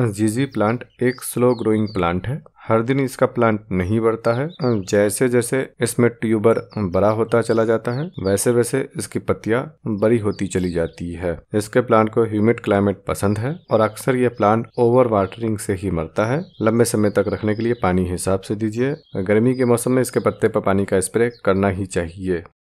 जीजी प्लांट एक slow growing plant है हर दिन इसका प्लांट नहीं बढ़ता है जैसे जैसे इसमें ट्यूबर बड़ा होता चला जाता है वैसे वैसे इसकी पत्तियां बड़ी होती चली जाती है इसके प्लांट को ह्यूमिड क्लाइमेट पसंद है और अक्सर यह प्लांट ओवर वाटरिंग से ही मरता है लंबे समय तक रखने के लिए पानी हिसाब से दीजिए गर्मी के मौसम में इसके पत्ते पर पानी का स्प्रे करना ही चाहिए